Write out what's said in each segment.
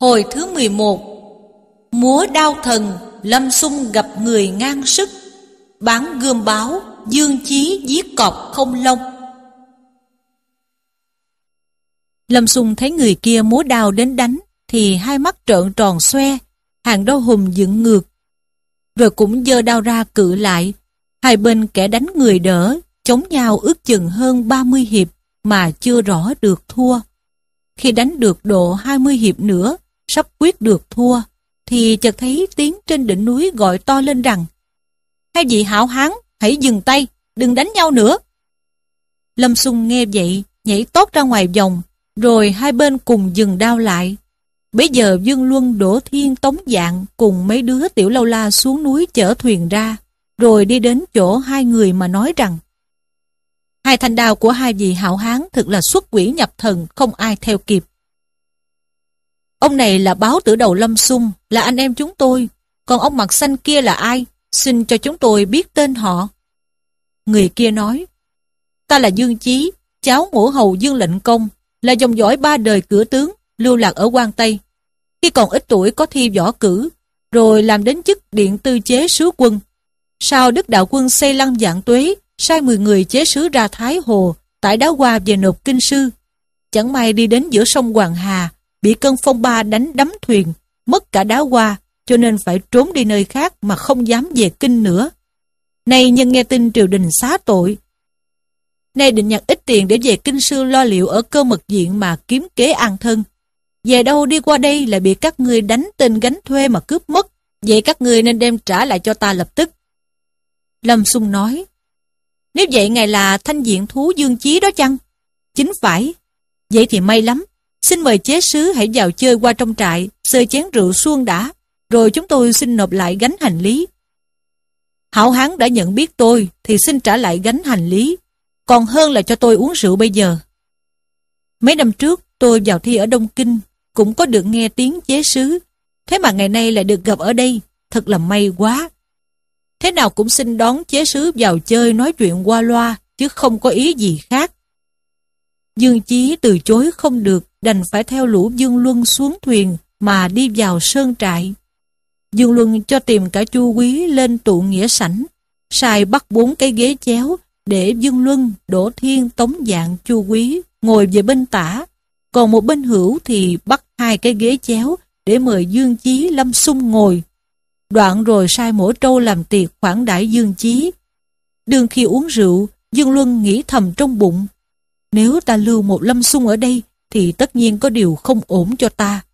Hồi thứ 11 Múa đao thần Lâm sung gặp người ngang sức Bán gươm báo Dương chí giết cọp không lông Lâm sung thấy người kia múa đao đến đánh Thì hai mắt trợn tròn xoe Hàng đau hùng dựng ngược Rồi cũng dơ đao ra cự lại Hai bên kẻ đánh người đỡ Chống nhau ước chừng hơn 30 hiệp Mà chưa rõ được thua khi đánh được độ 20 hiệp nữa sắp quyết được thua, thì chợt thấy tiếng trên đỉnh núi gọi to lên rằng Hai vị hảo hán, hãy dừng tay, đừng đánh nhau nữa. Lâm Sung nghe vậy, nhảy tốt ra ngoài vòng, rồi hai bên cùng dừng đao lại. Bây giờ Dương Luân đổ thiên tống dạng cùng mấy đứa tiểu lâu la xuống núi chở thuyền ra, rồi đi đến chỗ hai người mà nói rằng Hai thanh đao của hai vị hảo hán thực là xuất quỷ nhập thần, không ai theo kịp. Ông này là báo tử đầu Lâm sung là anh em chúng tôi. Còn ông mặt xanh kia là ai? Xin cho chúng tôi biết tên họ. Người kia nói, ta là Dương Chí, cháu ngũ hầu Dương Lệnh Công, là dòng dõi ba đời cửa tướng, lưu lạc ở quan Tây. Khi còn ít tuổi có thi võ cử, rồi làm đến chức điện tư chế sứ quân. Sau đức đạo quân xây lăng dạng tuế, sai 10 người chế sứ ra Thái Hồ, tại đá qua về nộp kinh sư. Chẳng may đi đến giữa sông Hoàng Hà, bị cơn phong ba đánh đắm thuyền, mất cả đá hoa, cho nên phải trốn đi nơi khác mà không dám về kinh nữa. Nay nhân nghe tin triều đình xá tội, nay định nhặt ít tiền để về kinh sư lo liệu ở cơ mật diện mà kiếm kế an thân. Về đâu đi qua đây lại bị các ngươi đánh tên gánh thuê mà cướp mất, vậy các ngươi nên đem trả lại cho ta lập tức. Lâm Xung nói, nếu vậy ngài là thanh diện thú dương chí đó chăng? Chính phải, vậy thì may lắm, Xin mời chế sứ hãy vào chơi qua trong trại, sơi chén rượu suông đã, rồi chúng tôi xin nộp lại gánh hành lý. Hảo hán đã nhận biết tôi, thì xin trả lại gánh hành lý, còn hơn là cho tôi uống rượu bây giờ. Mấy năm trước, tôi vào thi ở Đông Kinh, cũng có được nghe tiếng chế sứ, thế mà ngày nay lại được gặp ở đây, thật là may quá. Thế nào cũng xin đón chế sứ vào chơi nói chuyện qua loa, chứ không có ý gì khác. Dương Chí từ chối không được, đành phải theo lũ Dương Luân xuống thuyền mà đi vào sơn trại. Dương Luân cho tìm cả Chu Quý lên tụ nghĩa sảnh, sai bắt bốn cái ghế chéo để Dương Luân, đổ Thiên, Tống Dạng, Chu Quý ngồi về bên tả, còn một bên hữu thì bắt hai cái ghế chéo để mời Dương Chí Lâm Xung ngồi. Đoạn rồi sai mỗi trâu làm tiệc khoản đãi Dương Chí. Đường khi uống rượu, Dương Luân nghĩ thầm trong bụng nếu ta lưu một lâm xung ở đây, thì tất nhiên có điều không ổn cho ta.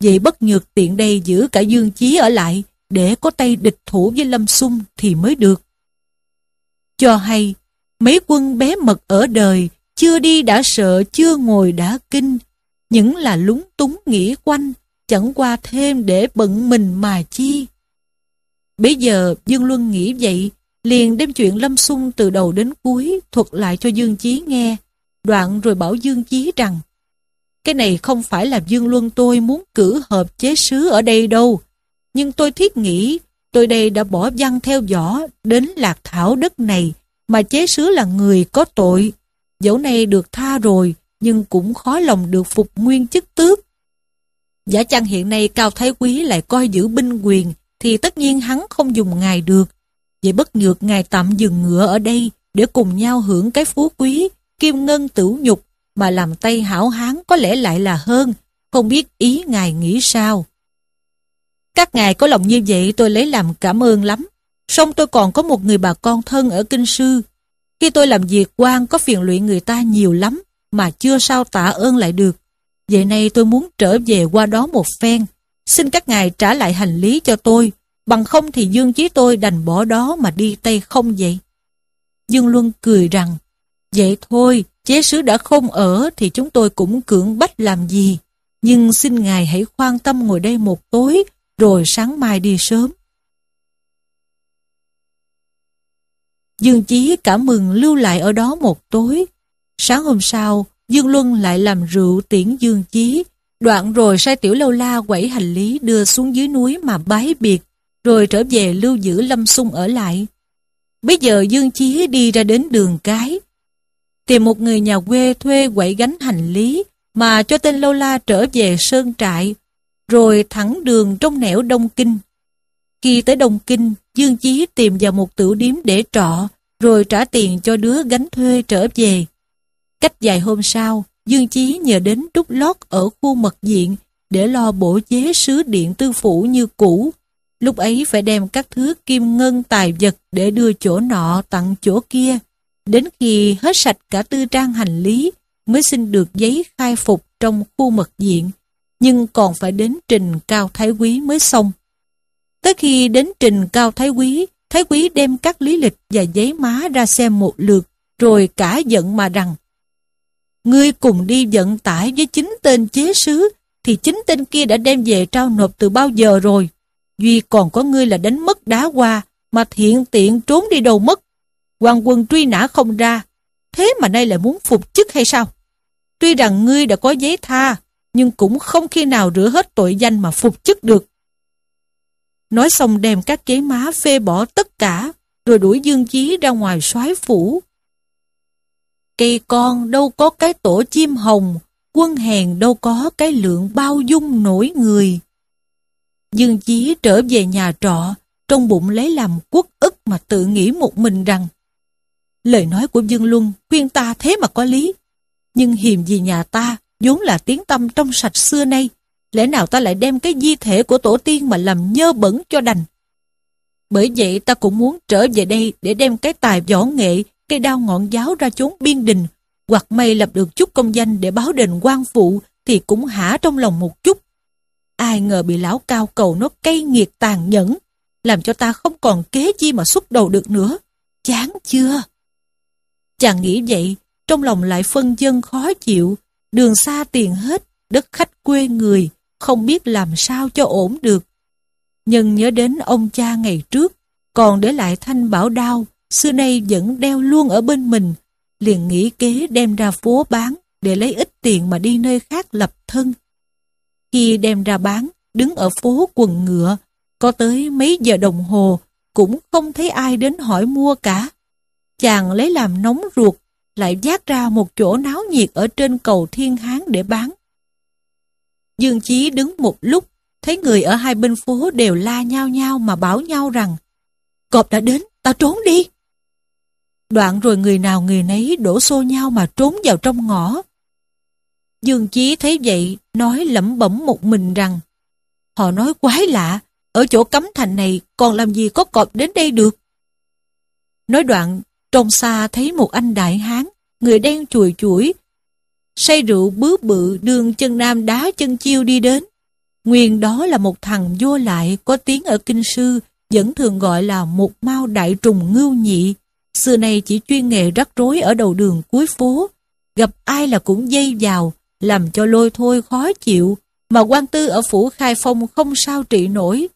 Vậy bất nhược tiện đây giữ cả dương chí ở lại, để có tay địch thủ với lâm xung thì mới được. Cho hay, mấy quân bé mật ở đời, chưa đi đã sợ, chưa ngồi đã kinh, những là lúng túng nghĩ quanh, chẳng qua thêm để bận mình mà chi. Bây giờ Dương Luân nghĩ vậy, liền đem chuyện Lâm Xung từ đầu đến cuối thuật lại cho Dương Chí nghe đoạn rồi bảo Dương Chí rằng cái này không phải là Dương Luân tôi muốn cử hợp chế sứ ở đây đâu, nhưng tôi thiết nghĩ tôi đây đã bỏ văn theo võ đến lạc thảo đất này mà chế sứ là người có tội. Dẫu nay được tha rồi, nhưng cũng khó lòng được phục nguyên chức tước. Giả chăng hiện nay Cao Thái Quý lại coi giữ binh quyền, thì tất nhiên hắn không dùng ngài được. Vậy bất nhược ngài tạm dừng ngựa ở đây để cùng nhau hưởng cái phú quý kim ngân tửu nhục, mà làm tay hảo hán có lẽ lại là hơn, không biết ý ngài nghĩ sao. Các ngài có lòng như vậy tôi lấy làm cảm ơn lắm. Song tôi còn có một người bà con thân ở Kinh Sư. Khi tôi làm việc quan có phiền lụy người ta nhiều lắm mà chưa sao tạ ơn lại được. Vậy nay tôi muốn trở về qua đó một phen. Xin các ngài trả lại hành lý cho tôi. Bằng không thì Dương Chí tôi đành bỏ đó mà đi Tây không vậy. Dương Luân cười rằng Vậy thôi, chế sứ đã không ở thì chúng tôi cũng cưỡng bách làm gì. Nhưng xin ngài hãy khoan tâm ngồi đây một tối, rồi sáng mai đi sớm. Dương Chí cảm mừng lưu lại ở đó một tối. Sáng hôm sau, Dương Luân lại làm rượu tiễn Dương Chí, đoạn rồi sai tiểu lâu la quẩy hành lý đưa xuống dưới núi mà bái biệt, rồi trở về lưu giữ Lâm Sung ở lại. Bây giờ Dương Chí đi ra đến đường cái, tìm một người nhà quê thuê quẩy gánh hành lý mà cho tên lâu la trở về sơn trại, rồi thẳng đường trong nẻo Đông Kinh. Khi tới Đông Kinh, Dương Chí tìm vào một tửu điếm để trọ, rồi trả tiền cho đứa gánh thuê trở về. Cách vài hôm sau, Dương Chí nhờ đến đúc lót ở khu mật diện để lo bổ chế sứ điện tư phủ như cũ. Lúc ấy phải đem các thứ kim ngân tài vật để đưa chỗ nọ tặng chỗ kia. Đến khi hết sạch cả tư trang hành lý mới xin được giấy khai phục trong khu mật diện, nhưng còn phải đến trình cao thái quý mới xong. Tới khi đến trình cao thái quý, thái quý đem các lý lịch và giấy má ra xem một lượt, rồi cả giận mà rằng Ngươi cùng đi vận tải với chính tên chế sứ, thì chính tên kia đã đem về trao nộp từ bao giờ rồi. Duy còn có ngươi là đánh mất đá qua, mà thiện tiện trốn đi đâu mất. Quan quân truy nã không ra, thế mà nay lại muốn phục chức hay sao? Tuy rằng ngươi đã có giấy tha, nhưng cũng không khi nào rửa hết tội danh mà phục chức được. Nói xong đem các giấy má phê bỏ tất cả, rồi đuổi Dương Chí ra ngoài soái phủ. Cây con đâu có cái tổ chim hồng, quân hèn đâu có cái lượng bao dung nổi người. Dương Chí trở về nhà trọ, trong bụng lấy làm quốc ức mà tự nghĩ một mình rằng Lời nói của Dương Luân khuyên ta thế mà có lý. Nhưng hiềm gì nhà ta vốn là tiếng tâm trong sạch xưa nay. Lẽ nào ta lại đem cái di thể của tổ tiên mà làm nhơ bẩn cho đành? Bởi vậy ta cũng muốn trở về đây để đem cái tài võ nghệ, cây đao ngọn giáo ra chốn biên đình. Hoặc may lập được chút công danh để báo đền quan phụ thì cũng hả trong lòng một chút. Ai ngờ bị lão cao cầu nó cay nghiệt tàn nhẫn, làm cho ta không còn kế chi mà xúc đầu được nữa. Chán chưa? Chàng nghĩ vậy, trong lòng lại phân dân khó chịu, đường xa tiền hết, đất khách quê người, không biết làm sao cho ổn được. Nhưng nhớ đến ông cha ngày trước, còn để lại thanh bảo đao, xưa nay vẫn đeo luôn ở bên mình, liền nghĩ kế đem ra phố bán để lấy ít tiền mà đi nơi khác lập thân. Khi đem ra bán, đứng ở phố quần ngựa, có tới mấy giờ đồng hồ, cũng không thấy ai đến hỏi mua cả chàng lấy làm nóng ruột, lại giác ra một chỗ náo nhiệt ở trên cầu Thiên Hán để bán. Dương Chí đứng một lúc, thấy người ở hai bên phố đều la nhau nhau mà bảo nhau rằng Cọp đã đến, ta trốn đi. Đoạn rồi người nào người nấy đổ xô nhau mà trốn vào trong ngõ. Dương Chí thấy vậy, nói lẩm bẩm một mình rằng Họ nói quái lạ, ở chỗ cấm thành này còn làm gì có cọp đến đây được. Nói đoạn, trong xa thấy một anh đại hán, người đen chùi chuỗi, say rượu bứa bự đường chân nam đá chân chiêu đi đến. Nguyên đó là một thằng vô lại có tiếng ở kinh sư, vẫn thường gọi là một mau đại trùng ngưu nhị. Xưa nay chỉ chuyên nghề rắc rối ở đầu đường cuối phố, gặp ai là cũng dây vào, làm cho lôi thôi khó chịu, mà quan tư ở phủ khai phong không sao trị nổi.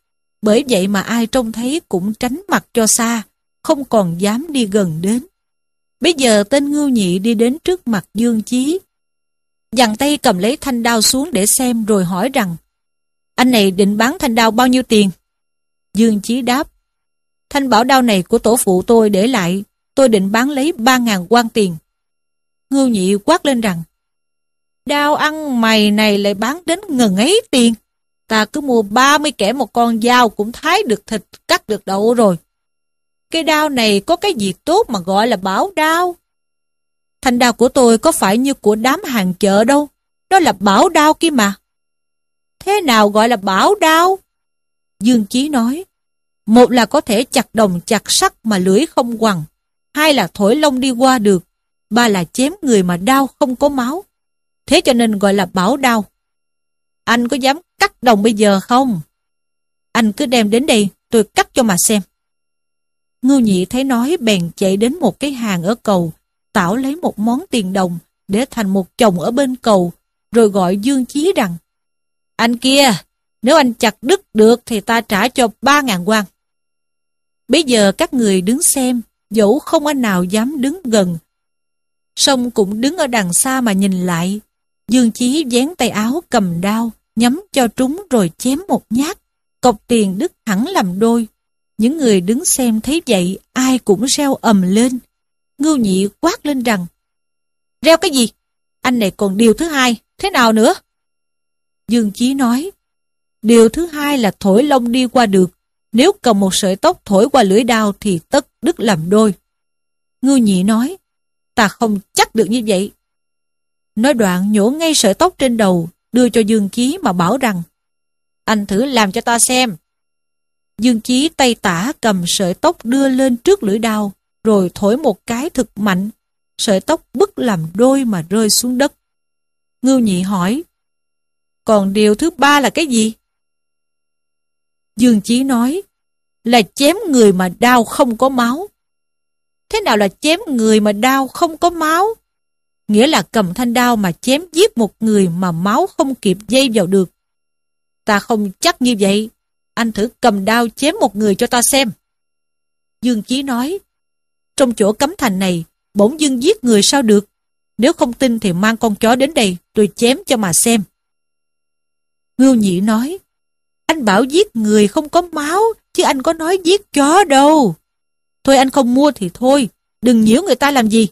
Bởi vậy mà ai trông thấy cũng tránh mặt cho xa không còn dám đi gần đến. Bây giờ tên Ngưu Nhị đi đến trước mặt Dương Chí, dằn tay cầm lấy thanh đao xuống để xem rồi hỏi rằng anh này định bán thanh đao bao nhiêu tiền? Dương Chí đáp thanh bảo đao này của tổ phụ tôi để lại tôi định bán lấy ba ngàn quan tiền. Ngưu Nhị quát lên rằng đao ăn mày này lại bán đến ngần ấy tiền ta cứ mua 30 kẻ một con dao cũng thái được thịt, cắt được đậu rồi. Cây đao này có cái gì tốt mà gọi là bảo đao? Thanh đao của tôi có phải như của đám hàng chợ đâu. Đó là bảo đao kia mà. Thế nào gọi là bảo đao? Dương Chí nói, một là có thể chặt đồng chặt sắt mà lưỡi không quằn, hai là thổi lông đi qua được, ba là chém người mà đau không có máu. Thế cho nên gọi là bảo đao. Anh có dám cắt đồng bây giờ không? Anh cứ đem đến đây, tôi cắt cho mà xem. Ngưu nhị thấy nói bèn chạy đến một cái hàng ở cầu, tảo lấy một món tiền đồng để thành một chồng ở bên cầu, rồi gọi Dương Chí rằng Anh kia, nếu anh chặt đứt được thì ta trả cho ba ngàn quan. Bây giờ các người đứng xem, dẫu không anh nào dám đứng gần. sông cũng đứng ở đằng xa mà nhìn lại. Dương Chí dán tay áo cầm đao, nhắm cho trúng rồi chém một nhát, cọc tiền đứt hẳn làm đôi. Những người đứng xem thấy vậy, ai cũng reo ầm lên. Ngưu nhị quát lên rằng, Reo cái gì? Anh này còn điều thứ hai, thế nào nữa? Dương Chí nói, Điều thứ hai là thổi lông đi qua được. Nếu cầm một sợi tóc thổi qua lưỡi đao thì tất đứt làm đôi. Ngưu nhị nói, ta không chắc được như vậy. Nói đoạn nhổ ngay sợi tóc trên đầu, đưa cho Dương Chí mà bảo rằng, anh thử làm cho ta xem. Dương Chí tay tả cầm sợi tóc đưa lên trước lưỡi đao, rồi thổi một cái thực mạnh. Sợi tóc bứt làm đôi mà rơi xuống đất. Ngưu nhị hỏi, còn điều thứ ba là cái gì? Dương Chí nói, là chém người mà đau không có máu. Thế nào là chém người mà đau không có máu? Nghĩa là cầm thanh đao mà chém giết một người mà máu không kịp dây vào được. Ta không chắc như vậy anh thử cầm đao chém một người cho ta xem. Dương Chí nói, trong chỗ cấm thành này, bỗng dưng giết người sao được. Nếu không tin thì mang con chó đến đây, tôi chém cho mà xem. Ngưu Nhĩ nói, anh bảo giết người không có máu, chứ anh có nói giết chó đâu. Thôi anh không mua thì thôi, đừng nhiễu người ta làm gì.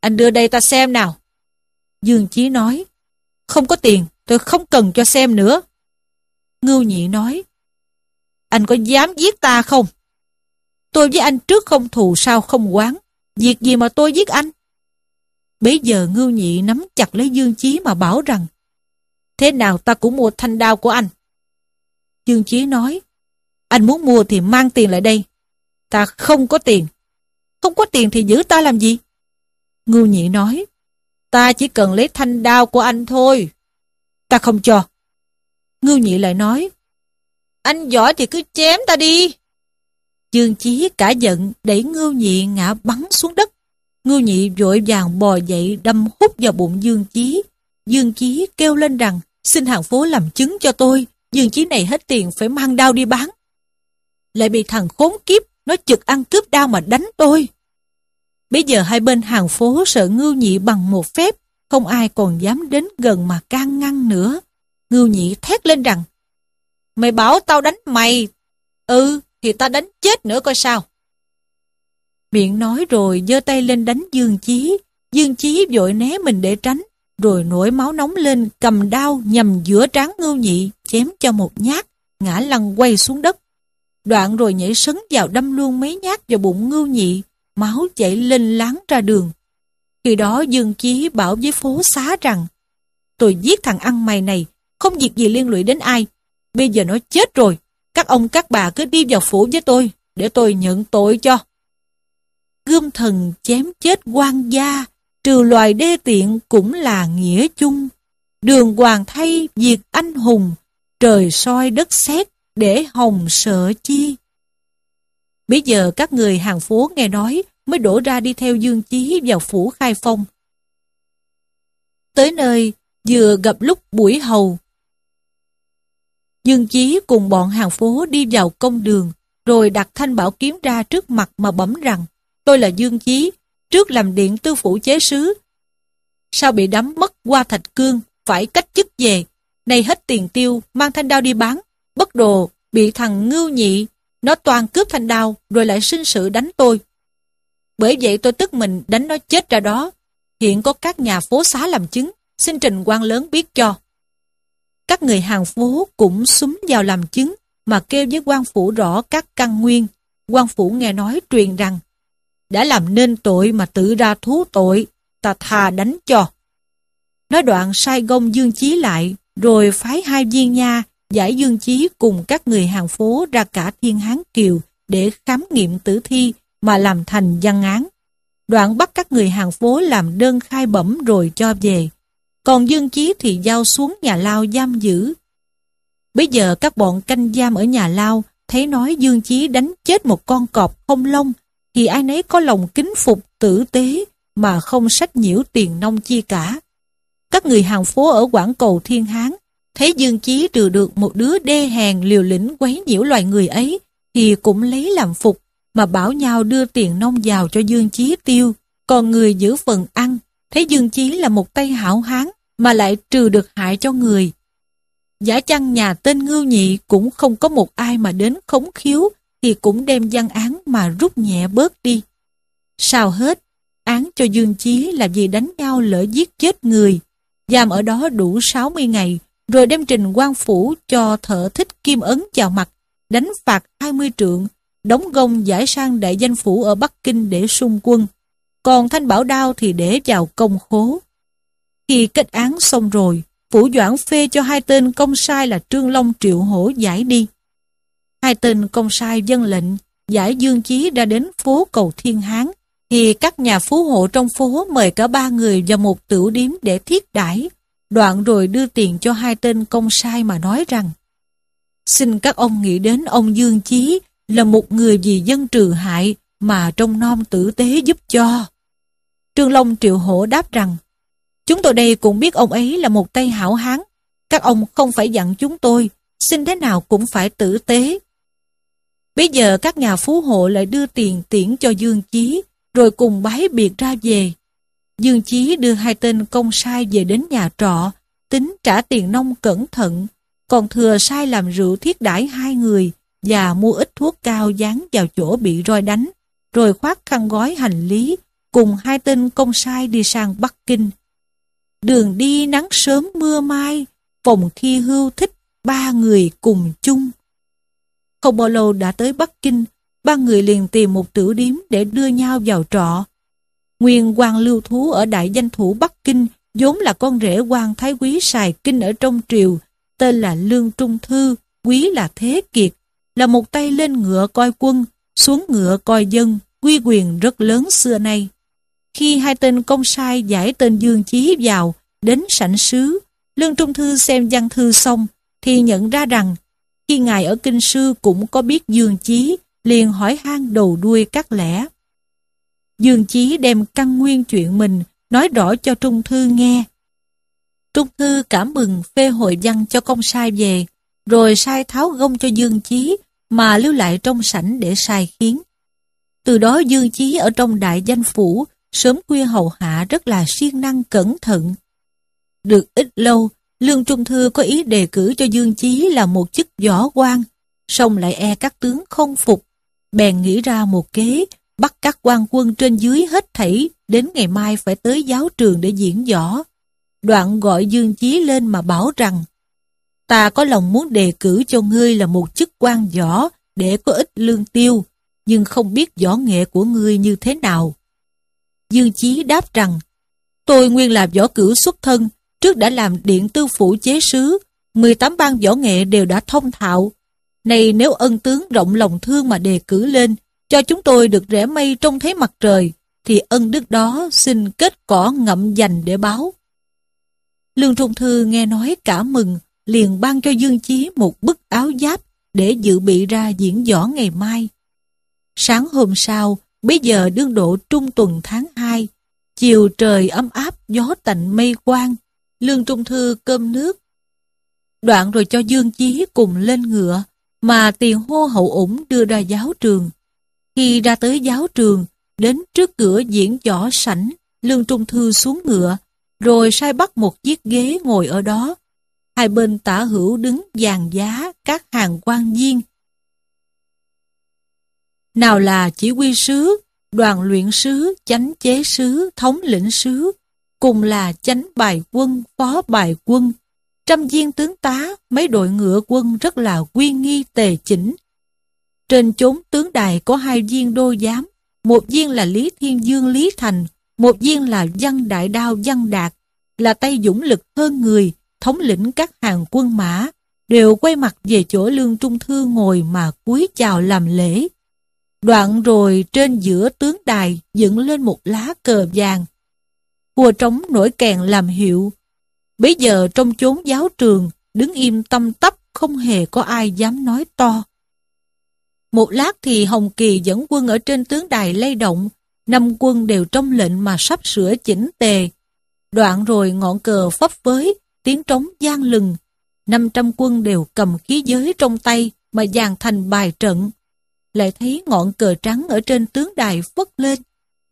Anh đưa đây ta xem nào. Dương Chí nói, không có tiền, tôi không cần cho xem nữa. Ngưu Nhị nói, anh có dám giết ta không? Tôi với anh trước không thù sao không quán, việc gì mà tôi giết anh? Bây giờ ngưu nhị nắm chặt lấy Dương Chí mà bảo rằng, thế nào ta cũng mua thanh đao của anh. Dương Chí nói, anh muốn mua thì mang tiền lại đây, ta không có tiền. Không có tiền thì giữ ta làm gì? Ngưu nhị nói, ta chỉ cần lấy thanh đao của anh thôi. Ta không cho. Ngưu nhị lại nói, anh giỏi thì cứ chém ta đi. Dương Chí cả giận đẩy Ngưu Nhị ngã bắn xuống đất. Ngưu Nhị vội vàng bò dậy đâm hút vào bụng Dương Chí. Dương Chí kêu lên rằng xin hàng phố làm chứng cho tôi. Dương Chí này hết tiền phải mang đao đi bán. Lại bị thằng khốn kiếp nó trực ăn cướp đao mà đánh tôi. Bây giờ hai bên hàng phố sợ Ngưu Nhị bằng một phép không ai còn dám đến gần mà can ngăn nữa. Ngưu Nhị thét lên rằng Mày bảo tao đánh mày. Ừ, thì ta đánh chết nữa coi sao. Miệng nói rồi giơ tay lên đánh Dương Chí. Dương Chí vội né mình để tránh, rồi nổi máu nóng lên cầm đao nhằm giữa trán ngưu nhị, chém cho một nhát, ngã lăn quay xuống đất. Đoạn rồi nhảy sấn vào đâm luôn mấy nhát vào bụng ngưu nhị, máu chảy lên láng ra đường. Khi đó Dương Chí bảo với phố xá rằng, tôi giết thằng ăn mày này, không việc gì liên lụy đến ai, Bây giờ nó chết rồi, các ông các bà cứ đi vào phủ với tôi, để tôi nhận tội cho. Gươm thần chém chết quan gia, trừ loài đê tiện cũng là nghĩa chung. Đường hoàng thay diệt anh hùng, trời soi đất xét để hồng sợ chi. Bây giờ các người hàng phố nghe nói mới đổ ra đi theo Dương Chí vào phủ khai phong. Tới nơi, vừa gặp lúc buổi hầu, Dương Chí cùng bọn hàng phố đi vào công đường, rồi đặt thanh bảo kiếm ra trước mặt mà bấm rằng, tôi là Dương Chí, trước làm điện tư phủ chế sứ. Sao bị đắm mất qua thạch cương, phải cách chức về, nay hết tiền tiêu, mang thanh đao đi bán, bất đồ, bị thằng ngưu nhị, nó toàn cướp thanh đao, rồi lại sinh sự đánh tôi. Bởi vậy tôi tức mình đánh nó chết ra đó, hiện có các nhà phố xá làm chứng, xin trình quan lớn biết cho các người hàng phố cũng súng vào làm chứng mà kêu với quan phủ rõ các căn nguyên. Quan phủ nghe nói truyền rằng, đã làm nên tội mà tự ra thú tội, ta thà đánh cho. Nói đoạn sai gông Dương Chí lại, rồi phái hai viên nha giải Dương Chí cùng các người hàng phố ra cả Thiên Hán Kiều để khám nghiệm tử thi mà làm thành văn án. Đoạn bắt các người hàng phố làm đơn khai bẩm rồi cho về. Còn Dương Chí thì giao xuống nhà lao giam giữ. Bây giờ các bọn canh giam ở nhà lao thấy nói Dương Chí đánh chết một con cọp không lông thì ai nấy có lòng kính phục tử tế mà không sách nhiễu tiền nông chi cả. Các người hàng phố ở Quảng Cầu Thiên Hán thấy Dương Chí trừ được một đứa đê hèn liều lĩnh quấy nhiễu loài người ấy thì cũng lấy làm phục mà bảo nhau đưa tiền nông vào cho Dương Chí tiêu còn người giữ phần ăn Thấy Dương Chí là một tay hảo hán mà lại trừ được hại cho người. Giả chăng nhà tên Ngưu Nhị cũng không có một ai mà đến khống khiếu thì cũng đem gian án mà rút nhẹ bớt đi. Sao hết, án cho Dương Chí là vì đánh nhau lỡ giết chết người, giam ở đó đủ 60 ngày, rồi đem trình quan phủ cho thợ thích kim ấn chào mặt, đánh phạt 20 trượng, đóng gông giải sang đại danh phủ ở Bắc Kinh để sung quân còn thanh bảo đao thì để vào công khố. Khi kết án xong rồi, Phủ Doãn phê cho hai tên công sai là Trương Long Triệu Hổ giải đi. Hai tên công sai dân lệnh, giải Dương Chí ra đến phố Cầu Thiên Hán, thì các nhà phú hộ trong phố mời cả ba người vào một tửu điếm để thiết đãi đoạn rồi đưa tiền cho hai tên công sai mà nói rằng xin các ông nghĩ đến ông Dương Chí là một người vì dân trừ hại mà trong non tử tế giúp cho. Trương Long Triệu Hổ đáp rằng Chúng tôi đây cũng biết ông ấy là một tay hảo hán. Các ông không phải dặn chúng tôi, xin thế nào cũng phải tử tế. Bây giờ các nhà phú hộ lại đưa tiền tiễn cho Dương Chí, rồi cùng bái biệt ra về. Dương Chí đưa hai tên công sai về đến nhà trọ, tính trả tiền nông cẩn thận, còn thừa sai làm rượu thiết đãi hai người và mua ít thuốc cao dán vào chỗ bị roi đánh, rồi khoác khăn gói hành lý, cùng hai tên công sai đi sang Bắc Kinh. Đường đi nắng sớm mưa mai, phòng khi hưu thích ba người cùng chung. Không bao lâu đã tới Bắc Kinh, ba người liền tìm một tử điếm để đưa nhau vào trọ. Nguyên quan lưu thú ở đại danh thủ Bắc Kinh vốn là con rể quan thái quý xài Kinh ở trong triều, tên là Lương Trung Thư, quý là Thế Kiệt, là một tay lên ngựa coi quân, xuống ngựa coi dân, quy quyền rất lớn xưa nay. Khi hai tên công sai giải tên Dương Chí vào, đến sảnh sứ, Lương Trung Thư xem văn thư xong, thì nhận ra rằng, khi ngài ở Kinh Sư cũng có biết Dương Chí, liền hỏi han đầu đuôi các lẽ. Dương Chí đem căn nguyên chuyện mình, nói rõ cho Trung Thư nghe. Trung Thư cảm mừng phê hội văn cho công sai về, rồi sai tháo gông cho Dương Chí, mà lưu lại trong sảnh để sai khiến. Từ đó Dương Chí ở trong đại danh phủ sớm khuya hầu hạ rất là siêng năng cẩn thận. Được ít lâu, Lương Trung Thư có ý đề cử cho Dương Chí là một chức võ quan, song lại e các tướng không phục, bèn nghĩ ra một kế, bắt các quan quân trên dưới hết thảy, đến ngày mai phải tới giáo trường để diễn võ. Đoạn gọi Dương Chí lên mà bảo rằng, ta có lòng muốn đề cử cho ngươi là một chức quan võ để có ít lương tiêu, nhưng không biết võ nghệ của ngươi như thế nào. Dương Chí đáp rằng, tôi nguyên là võ cử xuất thân, trước đã làm điện tư phủ chế sứ, 18 ban võ nghệ đều đã thông thạo. Này nếu ân tướng rộng lòng thương mà đề cử lên, cho chúng tôi được rẽ mây trông thấy mặt trời, thì ân đức đó xin kết cỏ ngậm dành để báo. Lương Trung Thư nghe nói cả mừng, liền ban cho Dương Chí một bức áo giáp để dự bị ra diễn võ ngày mai. Sáng hôm sau, Bây giờ đương độ trung tuần tháng 2, chiều trời ấm áp gió tạnh mây quang, lương trung thư cơm nước. Đoạn rồi cho Dương Chí cùng lên ngựa, mà tiền hô hậu ủng đưa ra giáo trường. Khi ra tới giáo trường, đến trước cửa diễn võ sảnh, lương trung thư xuống ngựa, rồi sai bắt một chiếc ghế ngồi ở đó. Hai bên tả hữu đứng dàn giá các hàng quan viên, nào là chỉ huy sứ, đoàn luyện sứ, chánh chế sứ, thống lĩnh sứ, cùng là chánh bài quân, phó bài quân. Trăm viên tướng tá, mấy đội ngựa quân rất là quy nghi tề chỉnh. Trên chốn tướng đài có hai viên đô giám, một viên là Lý Thiên Dương Lý Thành, một viên là Văn Đại Đao Văn Đạt, là tay dũng lực hơn người, thống lĩnh các hàng quân mã, đều quay mặt về chỗ Lương Trung Thư ngồi mà cúi chào làm lễ. Đoạn rồi trên giữa tướng đài dựng lên một lá cờ vàng. Vua trống nổi kèn làm hiệu. Bây giờ trong chốn giáo trường, đứng im tâm tấp, không hề có ai dám nói to. Một lát thì Hồng Kỳ dẫn quân ở trên tướng đài lay động, năm quân đều trong lệnh mà sắp sửa chỉnh tề. Đoạn rồi ngọn cờ phấp với tiếng trống gian lừng. 500 quân đều cầm khí giới trong tay mà dàn thành bài trận lại thấy ngọn cờ trắng ở trên tướng đài phất lên,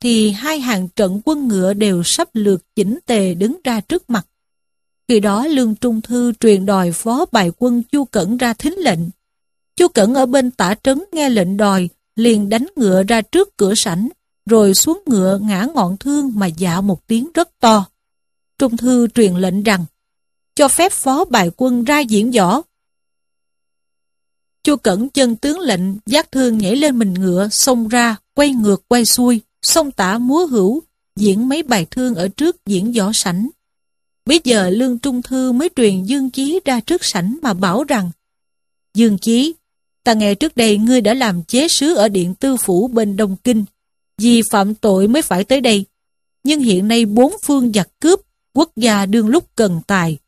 thì hai hàng trận quân ngựa đều sắp lượt chỉnh tề đứng ra trước mặt. Khi đó Lương Trung Thư truyền đòi phó bài quân Chu Cẩn ra thính lệnh. Chu Cẩn ở bên tả trấn nghe lệnh đòi, liền đánh ngựa ra trước cửa sảnh, rồi xuống ngựa ngã ngọn thương mà dạ một tiếng rất to. Trung Thư truyền lệnh rằng, cho phép phó bài quân ra diễn võ, Chu Cẩn chân tướng lệnh, giác thương nhảy lên mình ngựa, xông ra, quay ngược quay xuôi, xông tả múa hữu, diễn mấy bài thương ở trước diễn võ sảnh. Bây giờ Lương Trung Thư mới truyền Dương Chí ra trước sảnh mà bảo rằng Dương Chí, ta nghe trước đây ngươi đã làm chế sứ ở Điện Tư Phủ bên Đông Kinh, vì phạm tội mới phải tới đây. Nhưng hiện nay bốn phương giặc cướp, quốc gia đương lúc cần tài.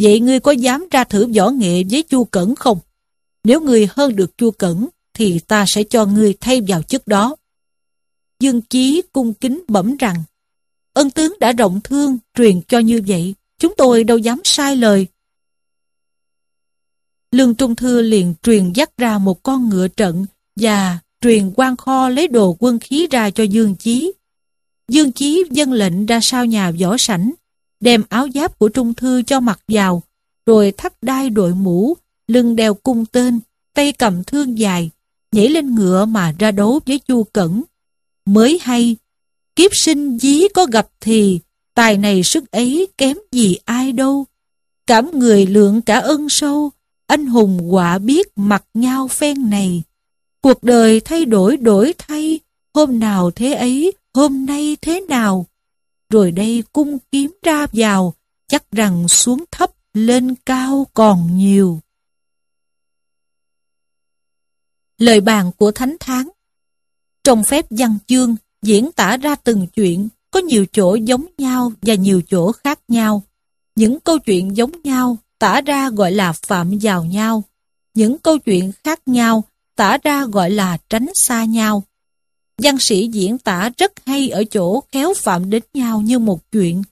Vậy ngươi có dám ra thử võ nghệ với Chu Cẩn không? Nếu ngươi hơn được chua cẩn, thì ta sẽ cho ngươi thay vào chức đó. Dương Chí cung kính bẩm rằng, ân tướng đã rộng thương truyền cho như vậy, chúng tôi đâu dám sai lời. Lương Trung Thư liền truyền dắt ra một con ngựa trận và truyền quan kho lấy đồ quân khí ra cho Dương Chí. Dương Chí dân lệnh ra sau nhà võ sảnh, đem áo giáp của Trung Thư cho mặc vào, rồi thắt đai đội mũ, lưng đeo cung tên, tay cầm thương dài, nhảy lên ngựa mà ra đấu với Chu Cẩn. Mới hay, kiếp sinh dí có gặp thì, tài này sức ấy kém gì ai đâu. Cảm người lượng cả ân sâu, anh hùng quả biết mặt nhau phen này. Cuộc đời thay đổi đổi thay, hôm nào thế ấy, hôm nay thế nào. Rồi đây cung kiếm ra vào, chắc rằng xuống thấp lên cao còn nhiều. lời bàn của Thánh Tháng. Trong phép văn chương, diễn tả ra từng chuyện, có nhiều chỗ giống nhau và nhiều chỗ khác nhau. Những câu chuyện giống nhau tả ra gọi là phạm vào nhau. Những câu chuyện khác nhau tả ra gọi là tránh xa nhau. Văn sĩ diễn tả rất hay ở chỗ khéo phạm đến nhau như một chuyện,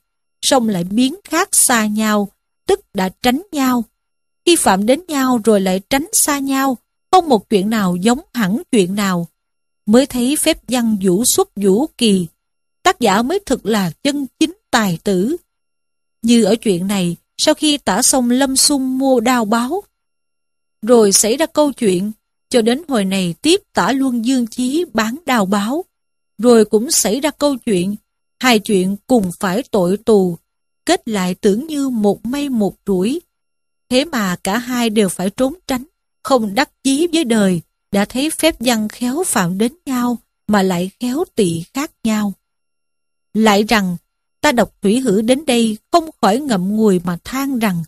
song lại biến khác xa nhau, tức đã tránh nhau. Khi phạm đến nhau rồi lại tránh xa nhau, không một chuyện nào giống hẳn chuyện nào. Mới thấy phép văn vũ xuất vũ kỳ, tác giả mới thực là chân chính tài tử. Như ở chuyện này, sau khi tả xong Lâm Xung mua đao báo, rồi xảy ra câu chuyện, cho đến hồi này tiếp tả luôn Dương Chí bán đao báo. Rồi cũng xảy ra câu chuyện, hai chuyện cùng phải tội tù, kết lại tưởng như một mây một rủi. Thế mà cả hai đều phải trốn tránh không đắc chí với đời, đã thấy phép văn khéo phạm đến nhau mà lại khéo tị khác nhau. Lại rằng, ta đọc Thủy Hữ đến đây không khỏi ngậm ngùi mà than rằng,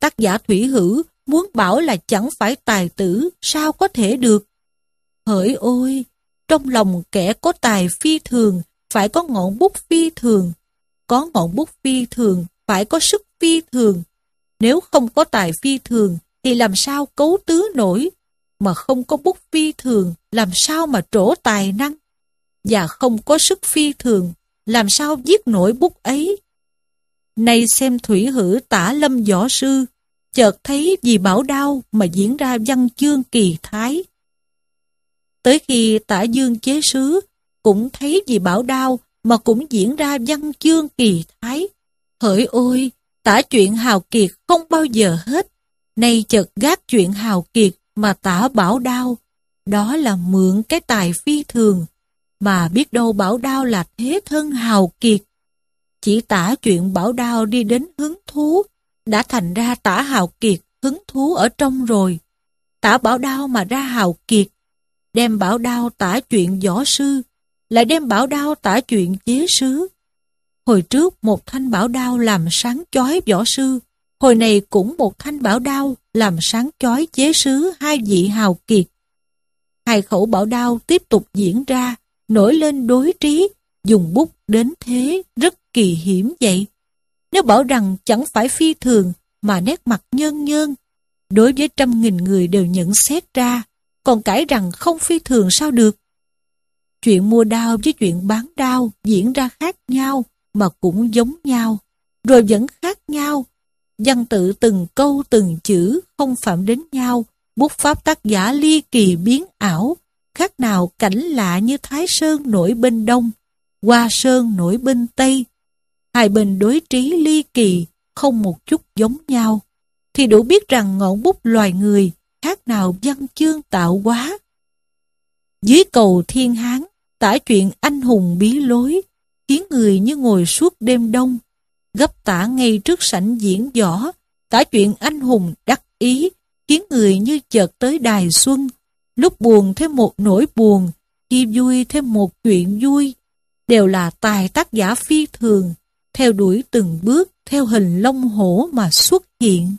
tác giả Thủy Hữ muốn bảo là chẳng phải tài tử sao có thể được. Hỡi ôi, trong lòng kẻ có tài phi thường phải có ngọn bút phi thường, có ngọn bút phi thường phải có sức phi thường, nếu không có tài phi thường thì làm sao cấu tứ nổi, mà không có bút phi thường, làm sao mà trổ tài năng, và không có sức phi thường, làm sao viết nổi bút ấy. Nay xem thủy hử tả lâm võ sư, chợt thấy vì bảo đau mà diễn ra văn chương kỳ thái. Tới khi tả dương chế sứ, cũng thấy vì bảo đau mà cũng diễn ra văn chương kỳ thái. Hỡi ôi, tả chuyện hào kiệt không bao giờ hết. Nay chợt gác chuyện hào kiệt mà tả bảo đao, đó là mượn cái tài phi thường, mà biết đâu bảo đao là thế thân hào kiệt. Chỉ tả chuyện bảo đao đi đến hứng thú, đã thành ra tả hào kiệt hứng thú ở trong rồi. Tả bảo đao mà ra hào kiệt, đem bảo đao tả chuyện võ sư, lại đem bảo đao tả chuyện chế sứ. Hồi trước một thanh bảo đao làm sáng chói võ sư, hồi này cũng một thanh bảo đao làm sáng chói chế sứ hai vị hào kiệt. Hai khẩu bảo đao tiếp tục diễn ra, nổi lên đối trí, dùng bút đến thế rất kỳ hiểm vậy. Nếu bảo rằng chẳng phải phi thường mà nét mặt nhân nhân, đối với trăm nghìn người đều nhận xét ra, còn cãi rằng không phi thường sao được. Chuyện mua đao với chuyện bán đao diễn ra khác nhau mà cũng giống nhau, rồi vẫn khác nhau văn tự từng câu từng chữ không phạm đến nhau, bút pháp tác giả ly kỳ biến ảo, khác nào cảnh lạ như Thái Sơn nổi bên Đông, Hoa Sơn nổi bên Tây. Hai bên đối trí ly kỳ, không một chút giống nhau, thì đủ biết rằng ngọn bút loài người khác nào văn chương tạo quá. Dưới cầu thiên hán, tả chuyện anh hùng bí lối, khiến người như ngồi suốt đêm đông, gấp tả ngay trước sảnh diễn võ, tả chuyện anh hùng đắc ý, khiến người như chợt tới đài xuân. Lúc buồn thêm một nỗi buồn, khi vui thêm một chuyện vui, đều là tài tác giả phi thường, theo đuổi từng bước theo hình lông hổ mà xuất hiện.